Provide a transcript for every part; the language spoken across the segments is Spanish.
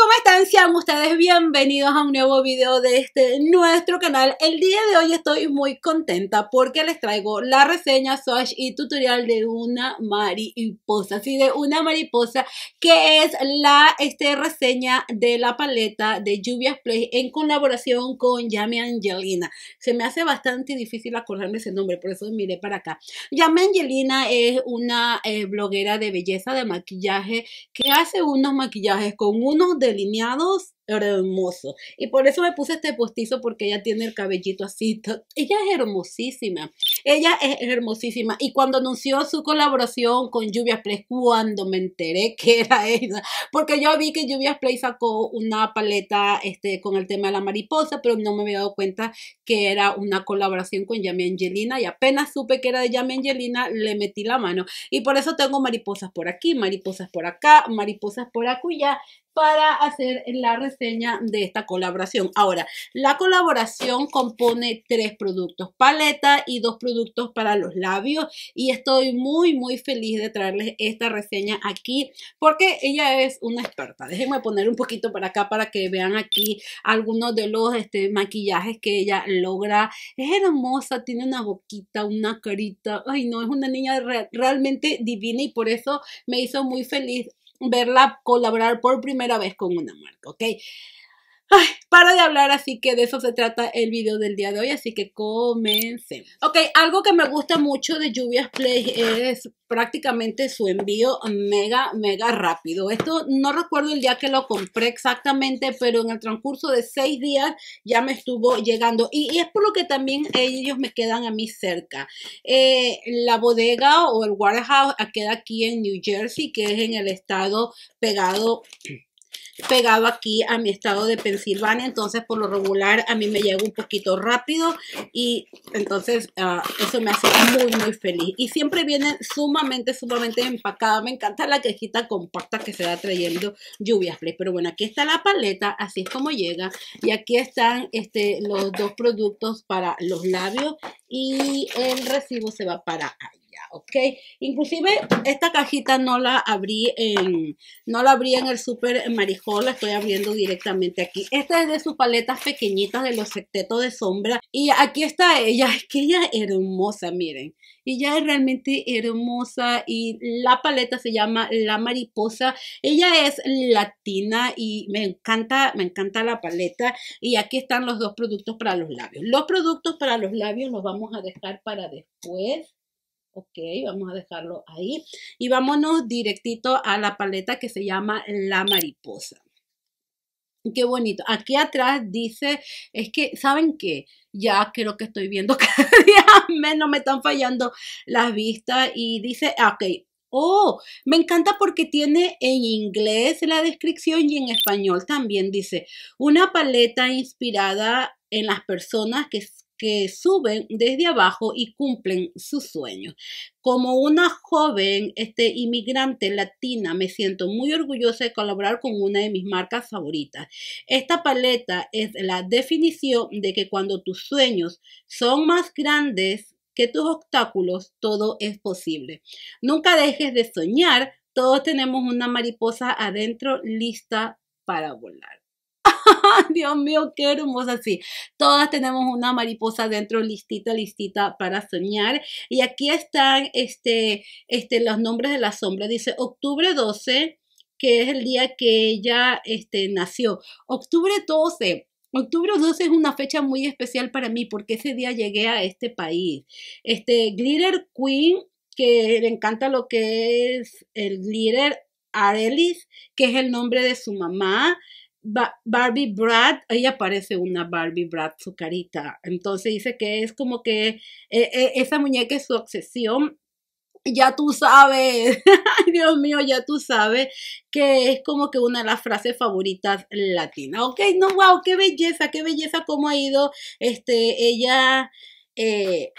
¿cómo están? Sean ustedes bienvenidos a un nuevo video de este nuestro canal. El día de hoy estoy muy contenta porque les traigo la reseña, swatch y tutorial de una mariposa. Sí, de una mariposa que es la este, reseña de la paleta de Lluvias Play en colaboración con Yami Angelina. Se me hace bastante difícil acordarme ese nombre, por eso miré para acá. Yami Angelina es una eh, bloguera de belleza, de maquillaje, que hace unos maquillajes con unos de delineados hermoso Y por eso me puse este postizo porque ella tiene el cabellito así. Ella es hermosísima. Ella es hermosísima. Y cuando anunció su colaboración con Lluvias Play, cuando me enteré que era ella, porque yo vi que Lluvias Play sacó una paleta este, con el tema de la mariposa, pero no me había dado cuenta que era una colaboración con Yami Angelina. Y apenas supe que era de Yami Angelina, le metí la mano. Y por eso tengo mariposas por aquí, mariposas por acá, mariposas por ya, para hacer la reseña de esta colaboración. Ahora, la colaboración compone tres productos paleta y dos productos para los labios y estoy muy muy feliz de traerles esta reseña aquí porque ella es una experta. Déjenme poner un poquito para acá para que vean aquí algunos de los este, maquillajes que ella logra. Es hermosa, tiene una boquita, una carita. Ay no, es una niña realmente divina y por eso me hizo muy feliz verla colaborar por primera vez con una marca, ¿ok? para de hablar, así que de eso se trata el video del día de hoy, así que comencemos. Ok, algo que me gusta mucho de Lluvias Play es prácticamente su envío mega, mega rápido. Esto no recuerdo el día que lo compré exactamente, pero en el transcurso de seis días ya me estuvo llegando. Y, es por lo que también ellos me quedan a mí cerca. Eh, la bodega o el warehouse queda aquí en New Jersey, que es en el estado pegado pegado aquí a mi estado de Pensilvania, entonces por lo regular a mí me llega un poquito rápido y entonces ah, eso me hace muy, muy feliz. Y siempre viene sumamente, sumamente empacada. Me encanta la quejita compacta que se va trayendo Lluvia Pero bueno, aquí está la paleta, así es como llega. Y aquí están este, los dos productos para los labios y el recibo se va para ahí. ¿ok? Inclusive esta cajita no la abrí en, no la abrí en el Super Marijol, la estoy abriendo directamente aquí. Esta es de sus paletas pequeñitas de los sectetos de sombra y aquí está ella, es que ella es hermosa, miren. Ella es realmente hermosa y la paleta se llama La Mariposa. Ella es latina y me encanta, me encanta la paleta. Y aquí están los dos productos para los labios. Los productos para los labios los vamos a dejar para después. Ok, vamos a dejarlo ahí. Y vámonos directito a la paleta que se llama La Mariposa. Qué bonito. Aquí atrás dice, es que, ¿saben qué? Ya creo que estoy viendo cada día menos, me están fallando las vistas. Y dice, ah, ok, Oh, me encanta porque tiene en inglés la descripción y en español también dice una paleta inspirada en las personas que que suben desde abajo y cumplen sus sueños. Como una joven este, inmigrante latina, me siento muy orgullosa de colaborar con una de mis marcas favoritas. Esta paleta es la definición de que cuando tus sueños son más grandes que tus obstáculos, todo es posible. Nunca dejes de soñar, todos tenemos una mariposa adentro lista para volar. Dios mío, qué hermosa, sí. Todas tenemos una mariposa dentro, listita, listita para soñar. Y aquí están este, este, los nombres de la sombra. Dice octubre 12, que es el día que ella este, nació. Octubre 12. Octubre 12 es una fecha muy especial para mí porque ese día llegué a este país. Este Glitter Queen, que le encanta lo que es el glitter, Arelis, que es el nombre de su mamá, Barbie Brad, ahí aparece una Barbie Brad, su carita. Entonces dice que es como que eh, eh, esa muñeca es su obsesión ya tú sabes, ay Dios mío, ya tú sabes que es como que una de las frases favoritas latinas. Ok, no, wow, qué belleza, qué belleza cómo ha ido, este, ella... Eh,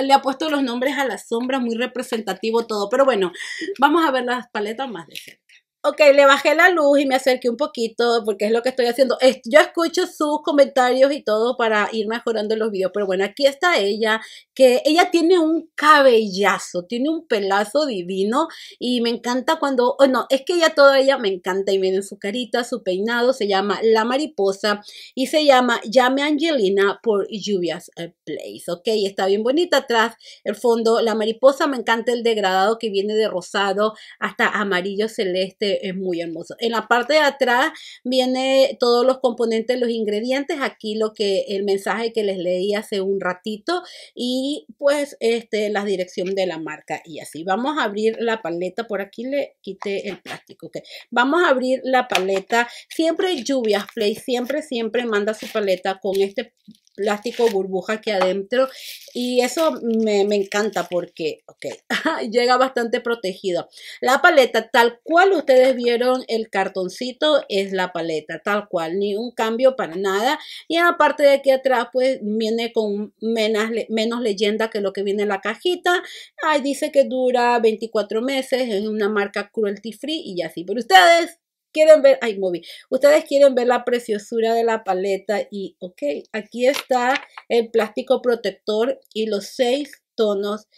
le ha puesto los nombres a las sombras, muy representativo todo. Pero bueno, vamos a ver las paletas más de cerca ok, le bajé la luz y me acerqué un poquito porque es lo que estoy haciendo. Yo escucho sus comentarios y todo para ir mejorando los videos, pero bueno, aquí está ella, que ella tiene un cabellazo, tiene un pelazo divino y me encanta cuando, oh no, es que ella toda ella me encanta y miren su carita, su peinado, se llama La Mariposa y se llama Llame Angelina por Lluvias eh, Place, ok, está bien bonita atrás, el fondo, La Mariposa, me encanta el degradado que viene de rosado hasta amarillo celeste eh, es muy hermoso. En la parte de atrás viene todos los componentes, los ingredientes, aquí lo que el mensaje que les leí hace un ratito y pues este, la dirección de la marca y así. Vamos a abrir la paleta, por aquí le quité el plástico, Vamos a abrir la paleta, siempre lluvias, play, siempre, siempre manda su paleta con este plástico, burbuja que adentro. Y eso me, encanta porque, ok, llega bastante protegido La paleta, tal cual ustedes vieron el cartoncito, es la paleta, tal cual, ni un cambio para nada. Y aparte de aquí atrás, pues viene con menos, menos leyenda que lo que viene en la cajita. Ahí dice que dura 24 meses, es una marca cruelty free y así. por ustedes quieren ver, ay, moví, ustedes quieren ver la preciosura de la paleta y, ok, aquí está el plástico protector y los seis tonos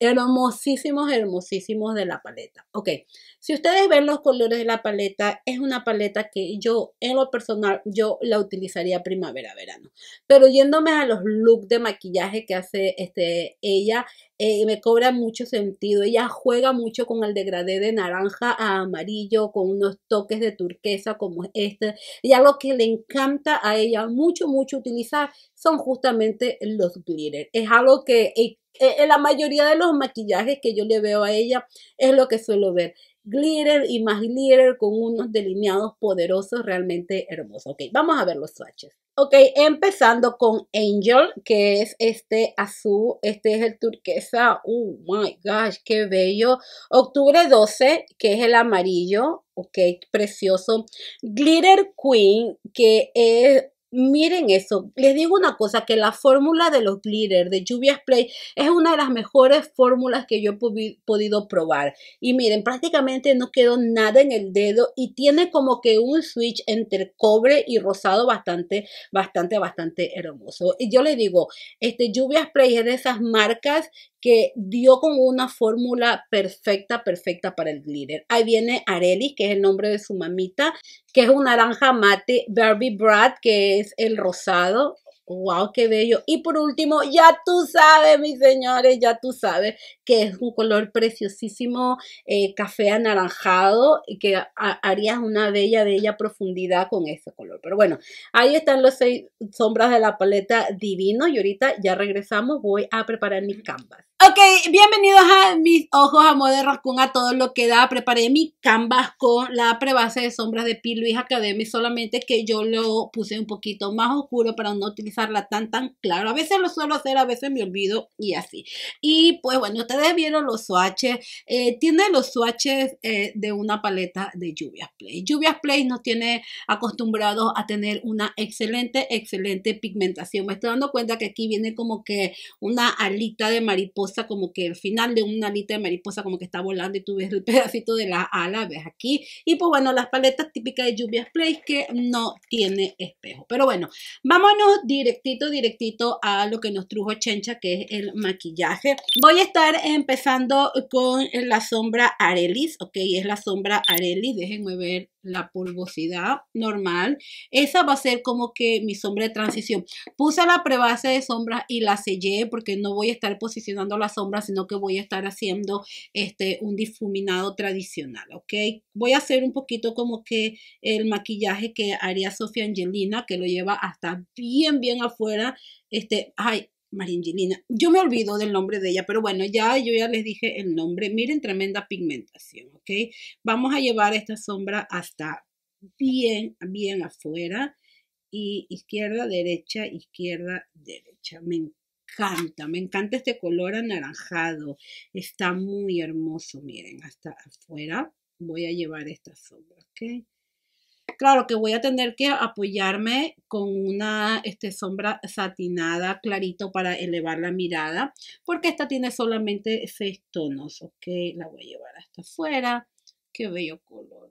hermosísimos, hermosísimos de la paleta. Ok, si ustedes ven los colores de la paleta, es una paleta que yo en lo personal, yo la utilizaría primavera-verano. Pero yéndome a los looks de maquillaje que hace este, ella, eh, me cobra mucho sentido. Ella juega mucho con el degradé de naranja a amarillo, con unos toques de turquesa como este. Y algo que le encanta a ella mucho, mucho utilizar son justamente los glitter. Es algo que eh, eh, en la mayoría de los maquillajes que yo le veo a ella es lo que suelo ver. Glitter y más glitter con unos delineados poderosos realmente hermosos. Ok, vamos a ver los swatches. Ok, empezando con Angel, que es este azul, este es el turquesa, oh my gosh, qué bello. Octubre 12, que es el amarillo, ok, precioso. Glitter Queen, que es miren eso. Les digo una cosa, que la fórmula de los glitter de lluvias Play es una de las mejores fórmulas que yo he podido probar. Y miren, prácticamente no quedó nada en el dedo y tiene como que un switch entre cobre y rosado bastante, bastante, bastante hermoso. Y yo les digo, este lluvias Play es de esas marcas que dio con una fórmula perfecta, perfecta para el glitter. Ahí viene Arely, que es el nombre de su mamita, que es un naranja mate, Barbie Brad, que es el rosado, Wow, qué bello. Y por último, ya tú sabes, mis señores, ya tú sabes que es un color preciosísimo, eh, café anaranjado, y que harías una bella, bella profundidad con ese color. Pero bueno, ahí están los seis sombras de la paleta divino y ahorita ya regresamos, voy a preparar mis canvas. Ok, bienvenidos a mis ojos a modo de a todo lo que da. Preparé mi canvas con la prebase de sombras de P. Luis Academy, solamente que yo lo puse un poquito más oscuro para no utilizarla tan tan claro. A veces lo suelo hacer, a veces me olvido y así. Y pues bueno, ustedes vieron los swatches, eh, tiene los swatches eh, de una paleta de Lluvias Play. Lluvias Play nos tiene acostumbrados a tener una excelente, excelente pigmentación. Me estoy dando cuenta que aquí viene como que una alita de mariposa, como que el final de una alita de mariposa como que está volando y tú ves el pedacito de la ala, ves aquí. Y pues bueno, las paletas típicas de Lluvias Play que no tiene espejo. Pero bueno, vámonos directito, directito a lo que nos trujo Chencha, que es el maquillaje. Voy a estar empezando con la sombra Arelis, ok, es la sombra Arelis, déjenme ver la polvosidad normal. Esa va a ser como que mi sombra de transición. Puse la prebase de sombras y la sellé porque no voy a estar posicionando la sombra, sino que voy a estar haciendo este un difuminado tradicional, ¿ok? Voy a hacer un poquito como que el maquillaje que haría Sofía Angelina, que lo lleva hasta bien, bien afuera. Este, ay, Maringilina. Yo me olvido del nombre de ella, pero bueno, ya yo ya les dije el nombre. Miren, tremenda pigmentación, ¿ok? Vamos a llevar esta sombra hasta bien, bien afuera. Y izquierda, derecha, izquierda, derecha. Me encanta, me encanta este color anaranjado. Está muy hermoso, miren, hasta afuera. Voy a llevar esta sombra, ¿ok? Claro que voy a tener que apoyarme con una este, sombra satinada clarito para elevar la mirada, porque esta tiene solamente seis tonos, ok, la voy a llevar hasta afuera, qué bello color,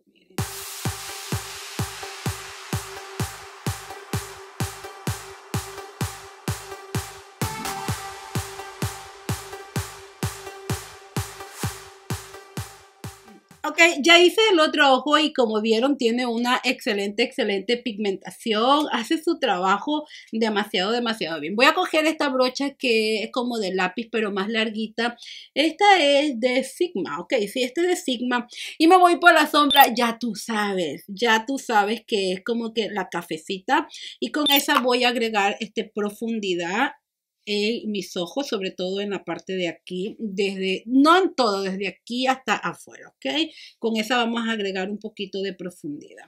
Ok, ya hice el otro ojo y como vieron tiene una excelente, excelente pigmentación. Hace su trabajo demasiado, demasiado bien. Voy a coger esta brocha que es como de lápiz pero más larguita. Esta es de Sigma, ok, sí, esta es de Sigma. Y me voy por la sombra, ya tú sabes, ya tú sabes que es como que la cafecita. Y con esa voy a agregar este profundidad mis ojos, sobre todo en la parte de aquí, desde, no en todo, desde aquí hasta afuera, ¿ok? Con esa vamos a agregar un poquito de profundidad.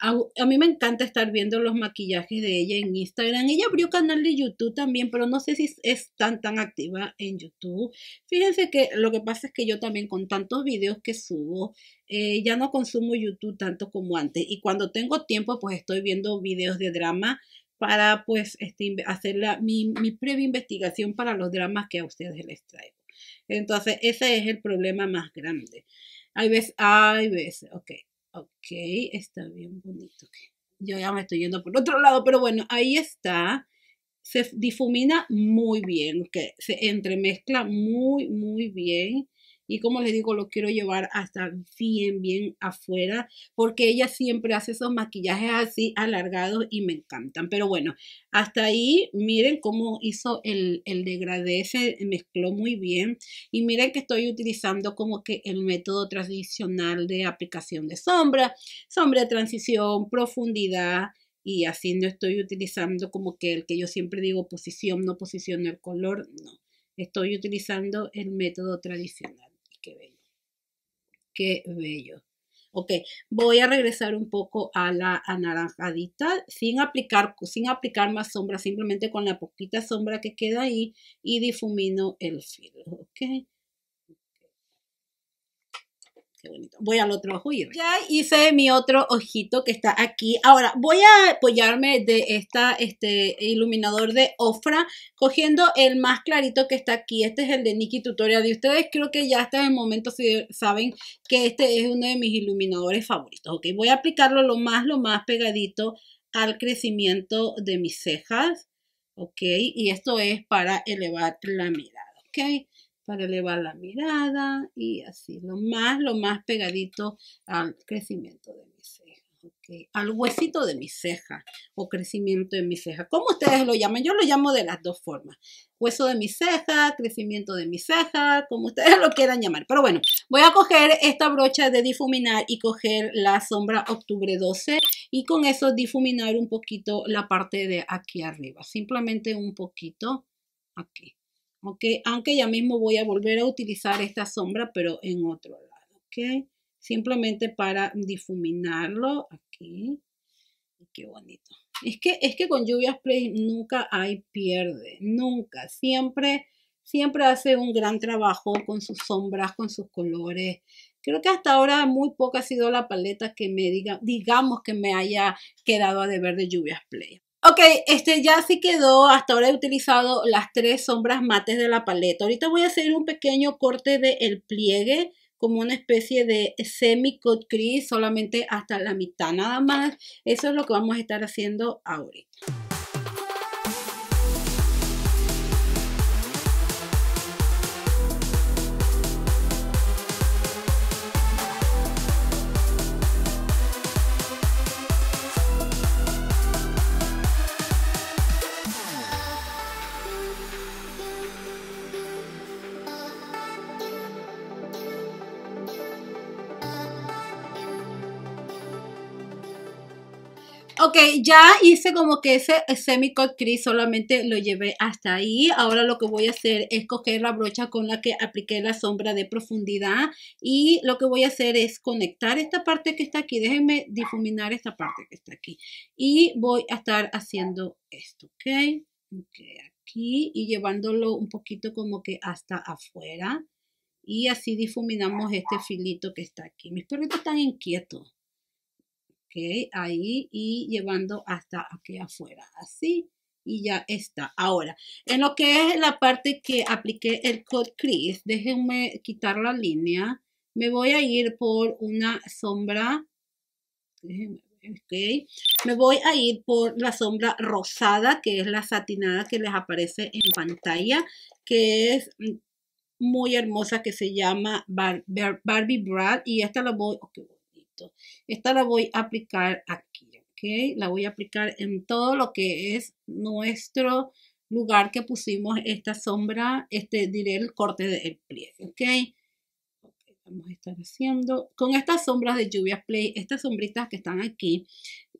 A, mí me encanta estar viendo los maquillajes de ella en Instagram. Ella abrió canal de YouTube también, pero no sé si es tan tan activa en YouTube. Fíjense que lo que pasa es que yo también con tantos videos que subo, eh, ya no consumo YouTube tanto como antes. Y cuando tengo tiempo, pues estoy viendo videos de drama para pues este, hacer la, mi, previa investigación para los dramas que a ustedes les traigo. Entonces, ese es el problema más grande. Hay veces, hay veces, ok, ok, está bien bonito. Yo ya me estoy yendo por otro lado, pero bueno, ahí está. Se difumina muy bien, que se entremezcla muy, muy bien y como les digo, lo quiero llevar hasta bien, bien afuera, porque ella siempre hace esos maquillajes así alargados y me encantan. Pero bueno, hasta ahí, miren cómo hizo el, el se mezcló muy bien. Y miren que estoy utilizando como que el método tradicional de aplicación de sombra, sombra de transición, profundidad, y así no estoy utilizando como que el que yo siempre digo posición, no posiciono el color, no. Estoy utilizando el método tradicional qué bello. Qué bello. Ok, voy a regresar un poco a la anaranjadita sin aplicar, sin aplicar más sombra, simplemente con la poquita sombra que queda ahí y difumino el filo. Ok. Qué bonito. Voy al otro ojo y ya hice mi otro ojito que está aquí. Ahora voy a apoyarme de esta, este iluminador de Ofra, cogiendo el más clarito que está aquí. Este es el de Nikki Tutorial de ustedes. Creo que ya hasta el momento saben que este es uno de mis iluminadores favoritos. Ok, voy a aplicarlo lo más, lo más pegadito al crecimiento de mis cejas. Ok, y esto es para elevar la mirada. Ok para elevar la mirada y así, lo más, lo más pegadito al crecimiento de mi ceja, al huesito de mi ceja o crecimiento de mi ceja, como ustedes lo llaman, yo lo llamo de las dos formas, hueso de mi ceja, crecimiento de mi ceja, como ustedes lo quieran llamar, pero bueno, voy a coger esta brocha de difuminar y coger la sombra octubre 12 y con eso difuminar un poquito la parte de aquí arriba, simplemente un poquito aquí. Aunque ya mismo voy a volver a utilizar esta sombra, pero en otro lado, ¿ok? Simplemente para difuminarlo aquí. Qué bonito. Es que, es que con lluvias play nunca hay pierde, nunca. Siempre, siempre hace un gran trabajo con sus sombras, con sus colores. Creo que hasta ahora muy poca ha sido la paleta que me diga, digamos que me haya quedado a deber de lluvias play. Ok, este ya sí quedó, hasta ahora he utilizado las tres sombras mates de la paleta. Ahorita voy a hacer un pequeño corte del el pliegue, como una especie de semi cut crease, solamente hasta la mitad nada más. Eso es lo que vamos a estar haciendo ahora. Ok, ya hice como que ese semicot crease, solamente lo llevé hasta ahí. Ahora lo que voy a hacer es coger la brocha con la que apliqué la sombra de profundidad y lo que voy a hacer es conectar esta parte que está aquí. Déjenme difuminar esta parte que está aquí. Y voy a estar haciendo esto, ¿ok? okay aquí y llevándolo un poquito como que hasta afuera. Y así difuminamos este filito que está aquí. Mis perritos están inquietos. ¿ok? Ahí y llevando hasta aquí afuera, así. Y ya está. Ahora, en lo que es la parte que apliqué el Code Crease, déjenme quitar la línea. Me voy a ir por una sombra. Déjenme Me voy a ir por la sombra rosada, que es la satinada que les aparece en pantalla, que es muy hermosa, que se llama Barbie Brad. Y esta la voy, esta la voy a aplicar aquí, ¿ok? La voy a aplicar en todo lo que es nuestro lugar que pusimos esta sombra, este diré el corte del pliegue, ¿ok? vamos a estar haciendo con estas sombras de Lluvia play estas sombritas que están aquí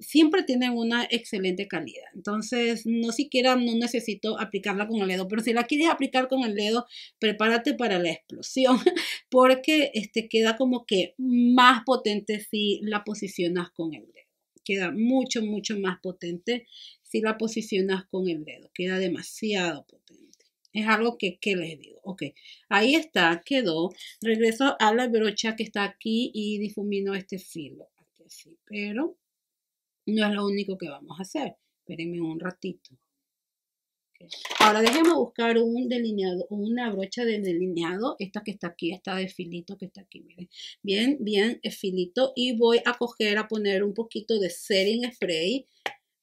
siempre tienen una excelente calidad entonces no siquiera no necesito aplicarla con el dedo pero si la quieres aplicar con el dedo prepárate para la explosión porque este queda como que más potente si la posicionas con el dedo queda mucho mucho más potente si la posicionas con el dedo queda demasiado potente es algo que, les digo. Ok, ahí está, quedó. Regreso a la brocha que está aquí y difumino este filo. pero no es lo único que vamos a hacer. Espérenme un ratito. Ahora déjenme buscar un delineado, una brocha de delineado, esta que está aquí, esta de filito que está aquí, miren, bien, bien filito y voy a coger, a poner un poquito de setting spray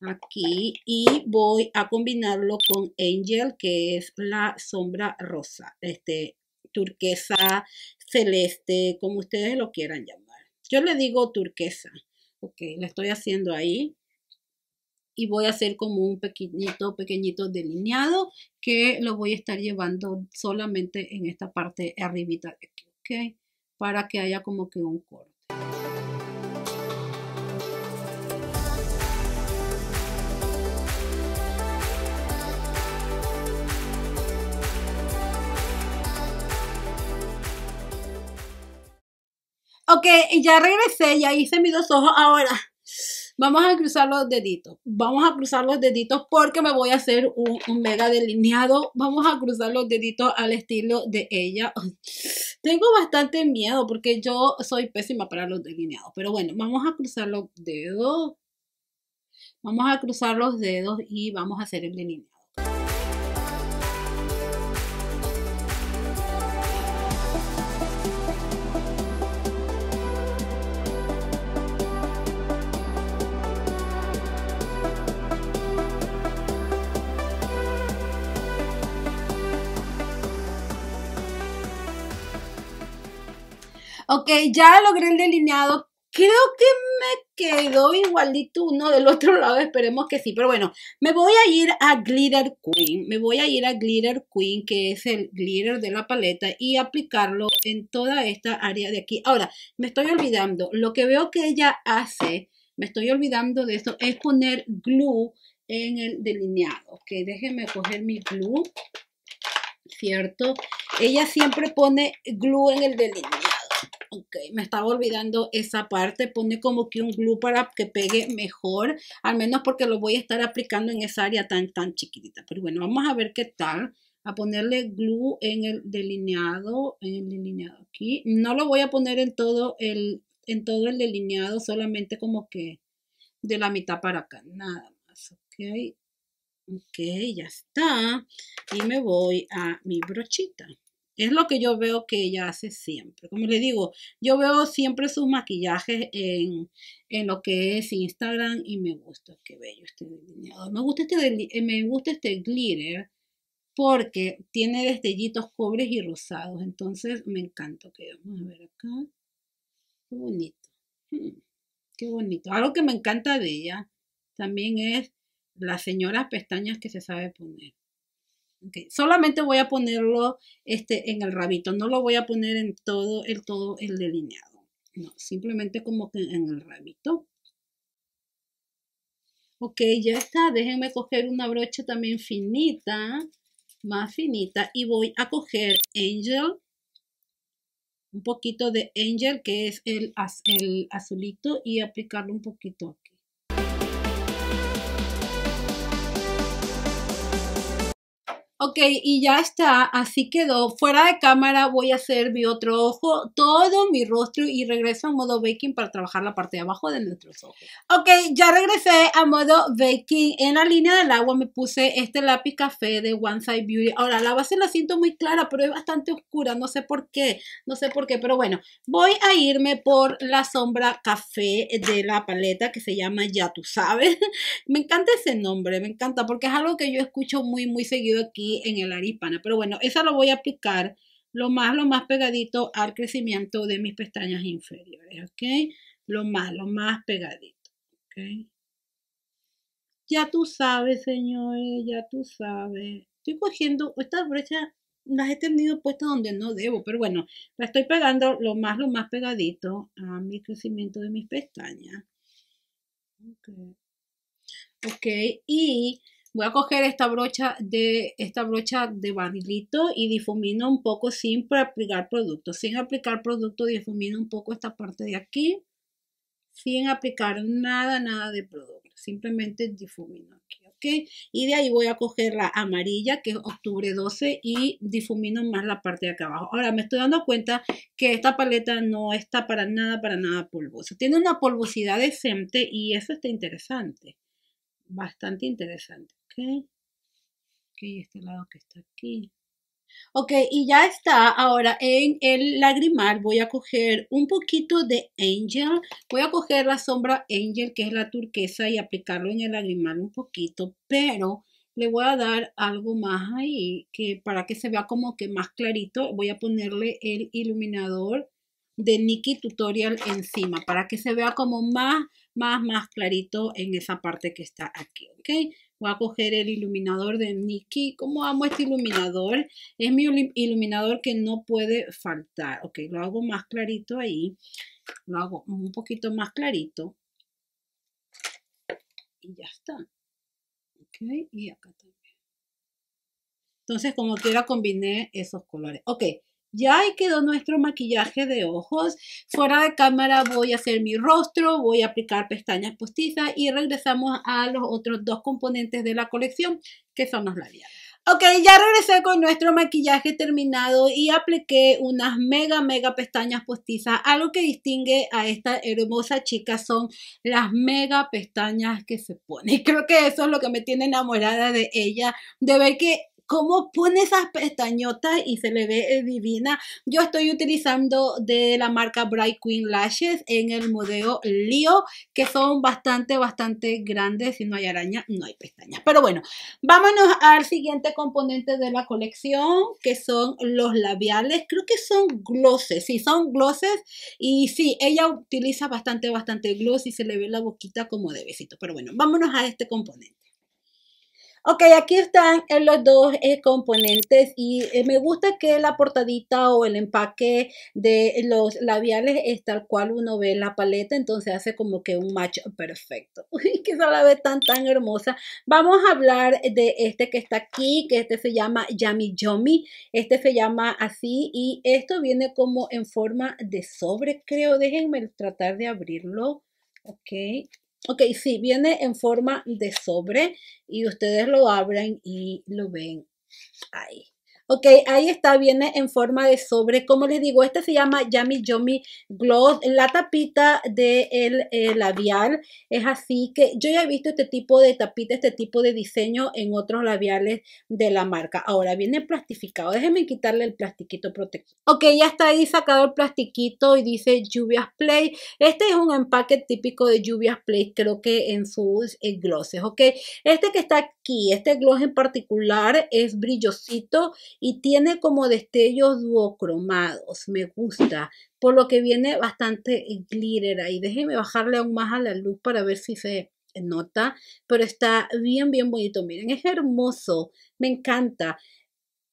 aquí y voy a combinarlo con Angel, que es la sombra rosa, este turquesa celeste, como ustedes lo quieran llamar. Yo le digo turquesa, ok, la estoy haciendo ahí y voy a hacer como un pequeñito, pequeñito delineado que lo voy a estar llevando solamente en esta parte arribita aquí, ok, para que haya como que un coro. Ok, ya regresé, ya hice mis dos ojos. Ahora, vamos a cruzar los deditos. Vamos a cruzar los deditos porque me voy a hacer un, mega delineado. Vamos a cruzar los deditos al estilo de ella. Tengo bastante miedo porque yo soy pésima para los delineados. Pero bueno, vamos a cruzar los dedos. Vamos a cruzar los dedos y vamos a hacer el delineado. Ok, ya logré el delineado. Creo que me quedó igualito uno del otro lado, esperemos que sí. Pero bueno, me voy a ir a Glitter Queen. Me voy a ir a Glitter Queen, que es el glitter de la paleta, y aplicarlo en toda esta área de aquí. Ahora, me estoy olvidando. Lo que veo que ella hace, me estoy olvidando de esto, es poner glue en el delineado. Ok, déjenme coger mi glue, ¿cierto? Ella siempre pone glue en el delineado me estaba olvidando esa parte, pone como que un glue para que pegue mejor, al menos porque lo voy a estar aplicando en esa área tan, tan chiquitita. Pero bueno, vamos a ver qué tal a ponerle glue en el delineado, en el delineado aquí. No lo voy a poner en todo el, en todo el delineado, solamente como que de la mitad para acá, nada más, ok. Ok, ya está. Y me voy a mi brochita. Es lo que yo veo que ella hace siempre. Como le digo, yo veo siempre sus maquillajes en, lo que es Instagram y me gusta. Qué bello este delineador. Me gusta este, eh, me gusta este glitter porque tiene destellitos cobres y rosados. Entonces me encanta. vamos a ver acá. Qué bonito. Hmm, qué bonito. Algo que me encanta de ella también es las señoras pestañas que se sabe poner. Solamente voy a ponerlo este, en el rabito, no lo voy a poner en todo el, todo el delineado. No, simplemente como que en el rabito. Ok, ya está. Déjenme coger una brocha también finita, más finita. Y voy a coger Angel, un poquito de Angel, que es el, el azulito, y aplicarlo un poquito aquí. ok, y ya está, así quedó. Fuera de cámara voy a hacer mi otro ojo, todo mi rostro y regreso a modo baking para trabajar la parte de abajo de nuestros ojos. Ok, ya regresé a modo baking. En la línea del agua me puse este lápiz café de One Side Beauty. Ahora, la base la siento muy clara, pero es bastante oscura, no sé por qué, no sé por qué, pero bueno, voy a irme por la sombra café de la paleta que se llama Ya Tú Sabes. me encanta ese nombre, me encanta porque es algo que yo escucho muy, muy seguido aquí en el arípana. Pero bueno, esa lo voy a aplicar lo más, lo más pegadito al crecimiento de mis pestañas inferiores, ¿ok? Lo más, lo más pegadito, ¿ok? Ya tú sabes, señores, ya tú sabes. Estoy cogiendo estas brechas, las he tenido puestas donde no debo, pero bueno, la estoy pegando lo más, lo más pegadito a mi crecimiento de mis pestañas. Ok, okay. y voy a coger esta brocha de esta brocha de y difumino un poco sin aplicar producto sin aplicar producto difumino un poco esta parte de aquí sin aplicar nada nada de producto simplemente difumino aquí ok y de ahí voy a coger la amarilla que es octubre 12 y difumino más la parte de acá abajo ahora me estoy dando cuenta que esta paleta no está para nada para nada polvosa tiene una polvosidad decente y eso está interesante bastante interesante ok, este lado que está aquí. Ok, y ya está. Ahora en el lagrimal voy a coger un poquito de Angel. Voy a coger la sombra Angel, que es la turquesa, y aplicarlo en el lagrimal un poquito, pero le voy a dar algo más ahí que para que se vea como que más clarito. Voy a ponerle el iluminador de Nikki Tutorial encima para que se vea como más, más, más clarito en esa parte que está aquí, ¿ok? Voy a coger el iluminador de Nikki. ¿Cómo amo este iluminador? Es mi iluminador que no puede faltar. Ok, lo hago más clarito ahí. Lo hago un poquito más clarito. Y ya está. Ok, y acá también. Entonces, como quiera, combiné esos colores. Ok, ya quedó nuestro maquillaje de ojos. Fuera de cámara voy a hacer mi rostro, voy a aplicar pestañas postizas y regresamos a los otros dos componentes de la colección que son los labiales. Ok, ya regresé con nuestro maquillaje terminado y apliqué unas mega, mega pestañas postizas. Algo que distingue a esta hermosa chica son las mega pestañas que se pone. Creo que eso es lo que me tiene enamorada de ella, de ver que cómo pone esas pestañotas y se le ve eh, divina. Yo estoy utilizando de la marca Bright Queen Lashes en el modelo Leo, que son bastante, bastante grandes. Si no hay araña, no hay pestañas. Pero bueno, vámonos al siguiente componente de la colección, que son los labiales. Creo que son glosses, sí, son glosses. Y sí, ella utiliza bastante, bastante gloss y se le ve la boquita como de besito. Pero bueno, vámonos a este componente. Ok, aquí están eh, los dos eh, componentes y eh, me gusta que la portadita o el empaque de los labiales es tal cual uno ve la paleta, entonces hace como que un match perfecto. Uy, que la ve tan tan hermosa. Vamos a hablar de este que está aquí, que este se llama Yami Yummy, Este se llama así y esto viene como en forma de sobre, creo. Déjenme tratar de abrirlo. Ok, Ok, sí, viene en forma de sobre y ustedes lo abren y lo ven ahí. Ok, ahí está, viene en forma de sobre. Como les digo, este se llama Yami Yummy Gloss. La tapita del el eh, labial es así que yo ya he visto este tipo de tapita, este tipo de diseño en otros labiales de la marca. Ahora viene plastificado. Déjenme quitarle el plastiquito protector. Ok, ya está ahí sacado el plastiquito y dice Lluvias Play. Este es un empaque típico de Lluvias Play, creo que en sus eh, glosses, ok. Este que está aquí, este gloss en particular es brillosito y tiene como destellos duocromados, me gusta, por lo que viene bastante glitter ahí. Déjenme bajarle aún más a la luz para ver si se nota, pero está bien, bien bonito. Miren, es hermoso, me encanta.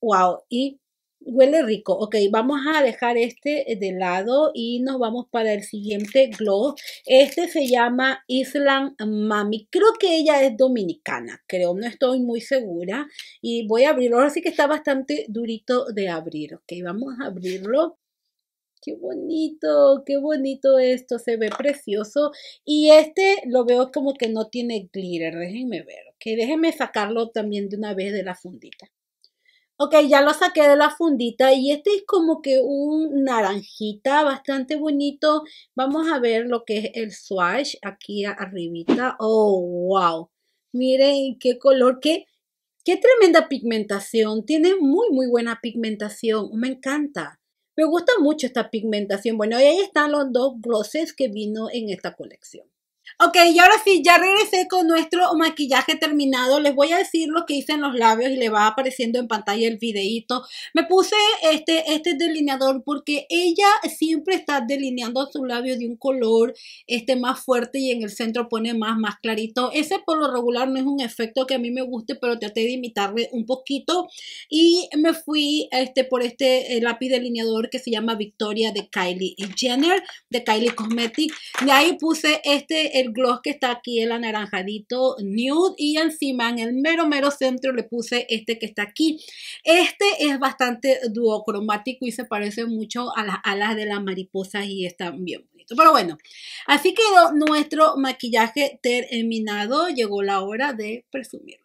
Wow, y Huele rico. Ok, vamos a dejar este eh, de lado y nos vamos para el siguiente gloss. Este se llama Island Mami. Creo que ella es dominicana, creo, no estoy muy segura. Y voy a abrirlo. Ahora sí que está bastante durito de abrir. Ok, vamos a abrirlo. Qué bonito, qué bonito esto, se ve precioso. Y este lo veo como que no tiene glitter, déjenme ver, ok. Déjenme sacarlo también de una vez de la fundita. Ok, ya lo saqué de la fundita y este es como que un naranjita bastante bonito. Vamos a ver lo que es el swatch aquí arribita. Oh, wow. Miren qué color, qué, qué tremenda pigmentación. Tiene muy, muy buena pigmentación. Me encanta. Me gusta mucho esta pigmentación. Bueno, y ahí están los dos glosses que vino en esta colección. Ok, y ahora sí, ya regresé con nuestro maquillaje terminado. Les voy a decir lo que hice en los labios y le va apareciendo en pantalla el videito, Me puse este, este delineador porque ella siempre está delineando su labio de un color este, más fuerte y en el centro pone más, más clarito. Ese por lo regular no es un efecto que a mí me guste, pero traté de imitarle un poquito. Y me fui este, por este eh, lápiz delineador que se llama Victoria de Kylie Jenner, de Kylie Cosmetics. y ahí puse este el gloss que está aquí, el anaranjadito nude y encima en el mero mero centro le puse este que está aquí. Este es bastante duocromático y se parece mucho a las alas de las mariposas y está bien bonito. Pero bueno, así quedó nuestro maquillaje terminado. Llegó la hora de presumir.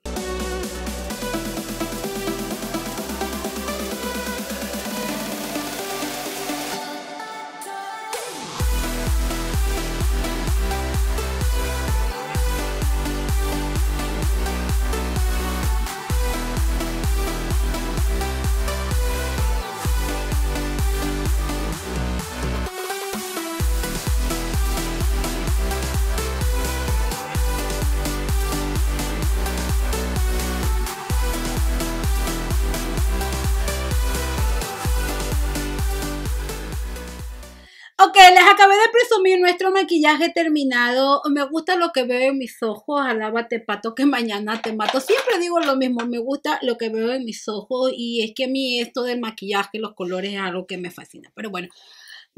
les acabé de presumir nuestro maquillaje terminado. Me gusta lo que veo en mis ojos. Alábate, pato, que mañana te mato. Siempre digo lo mismo. Me gusta lo que veo en mis ojos. Y es que a mí esto del maquillaje, los colores es algo que me fascina. Pero bueno,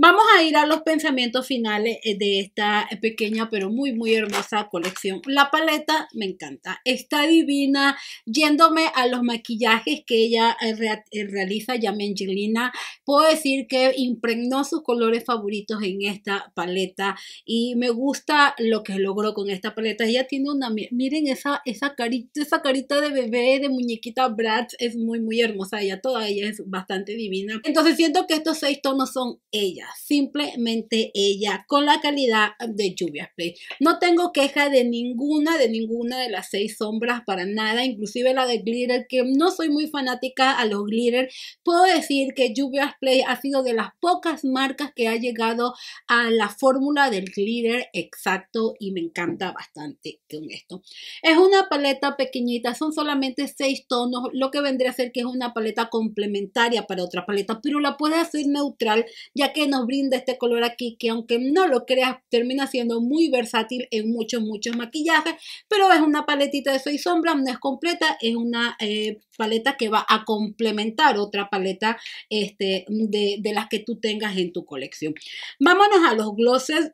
Vamos a ir a los pensamientos finales eh, de esta pequeña pero muy muy hermosa colección. La paleta me encanta, está divina. Yéndome a los maquillajes que ella eh, eh, realiza, llame Angelina, puedo decir que impregnó sus colores favoritos en esta paleta y me gusta lo que logró con esta paleta. Ella tiene una, miren esa, esa carita, esa carita de bebé, de muñequita Bratz, es muy muy hermosa. Ella toda ella es bastante divina. Entonces siento que estos seis tonos son ella simplemente ella con la calidad de Lluvia Play. No tengo queja de ninguna, de ninguna de las seis sombras para nada, inclusive la de Glitter, que no soy muy fanática a los Glitter. Puedo decir que Lluvia Play ha sido de las pocas marcas que ha llegado a la fórmula del glitter exacto y me encanta bastante con esto. Es una paleta pequeñita, son solamente seis tonos, lo que vendría a ser que es una paleta complementaria para otra paleta, pero la puede hacer neutral ya que nos brinda este color aquí que aunque no lo creas termina siendo muy versátil en muchos muchos maquillajes pero es una paletita de soy sombra, no es completa es una eh, paleta que va a complementar otra paleta este, de, de las que tú tengas en tu colección vámonos a los glosses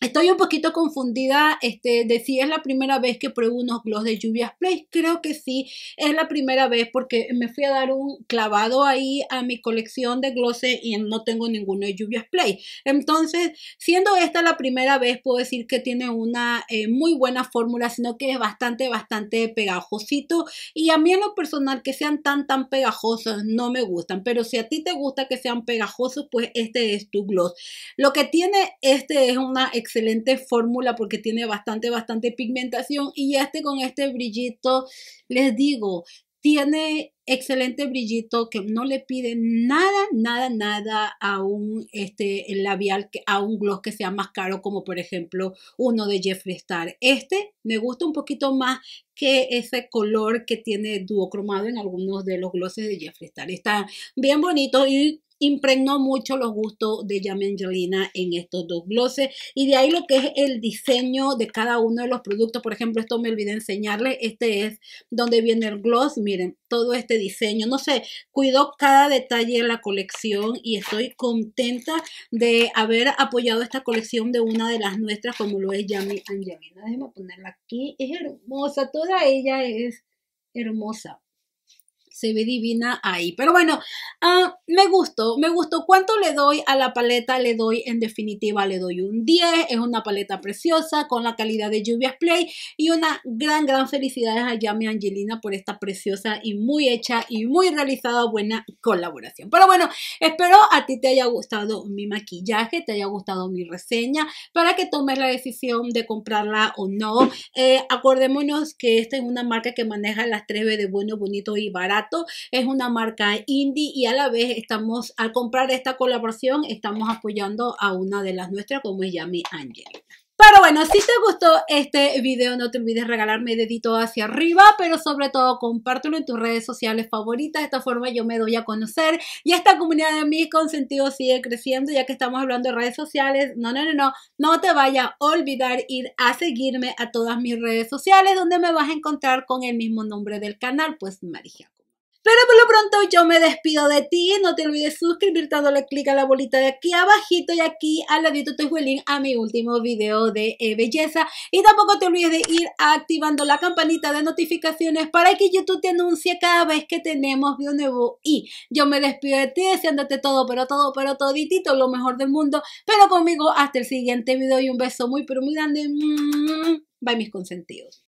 Estoy un poquito confundida este, de si es la primera vez que pruebo unos gloss de lluvias play. Creo que sí, es la primera vez porque me fui a dar un clavado ahí a mi colección de glosses y no tengo ninguno de lluvias play. Entonces, siendo esta la primera vez, puedo decir que tiene una eh, muy buena fórmula, sino que es bastante, bastante pegajosito. Y a mí en lo personal, que sean tan, tan pegajosos, no me gustan. Pero si a ti te gusta que sean pegajosos, pues este es tu gloss. Lo que tiene este es una excelente fórmula porque tiene bastante, bastante pigmentación. Y este con este brillito, les digo, tiene excelente brillito que no le pide nada, nada, nada a un este, labial, a un gloss que sea más caro como por ejemplo uno de Jeffree Star. Este me gusta un poquito más que ese color que tiene duocromado en algunos de los glosses de Jeffree Star. Está bien bonito y impregnó mucho los gustos de Yami Angelina en estos dos glosses y de ahí lo que es el diseño de cada uno de los productos por ejemplo esto me olvidé enseñarle, este es donde viene el gloss miren todo este diseño, no sé, cuido cada detalle en la colección y estoy contenta de haber apoyado esta colección de una de las nuestras, como lo es Yami Angelina ponerla aquí, es hermosa, toda ella es hermosa se ve divina ahí. Pero bueno, ah, me gustó, me gustó. ¿Cuánto le doy a la paleta? Le doy, en definitiva, le doy un 10. Es una paleta preciosa con la calidad de Lluvias Play y una gran, gran felicidad a Yami Angelina por esta preciosa y muy hecha y muy realizada buena colaboración. Pero bueno, espero a ti te haya gustado mi maquillaje, te haya gustado mi reseña, para que tomes la decisión de comprarla o no. Eh, acordémonos que esta es una marca que maneja las 3B de bueno, bonito y barato es una marca indie y a la vez estamos, al comprar esta colaboración, estamos apoyando a una de las nuestras como es Yami Angel. Pero bueno, si te gustó este video, no te olvides regalarme dedito hacia arriba, pero sobre todo compártelo en tus redes sociales favoritas. De esta forma yo me doy a conocer y esta comunidad de mis consentidos sigue creciendo, ya que estamos hablando de redes sociales. No, no, no, no, no te vaya a olvidar ir a seguirme a todas mis redes sociales, donde me vas a encontrar con el mismo nombre del canal, pues Marija pero por lo pronto yo me despido de ti. No te olvides suscribirte dándole clic a la bolita de aquí abajito y aquí al ladito te dejo link a mi último video de eh, belleza. Y tampoco te olvides de ir activando la campanita de notificaciones para que YouTube te anuncie cada vez que tenemos video nuevo. Y yo me despido de ti deseándote todo, pero todo, pero toditito, lo mejor del mundo. Pero conmigo hasta el siguiente video y un beso muy, pero muy grande. Mm, bye mis consentidos.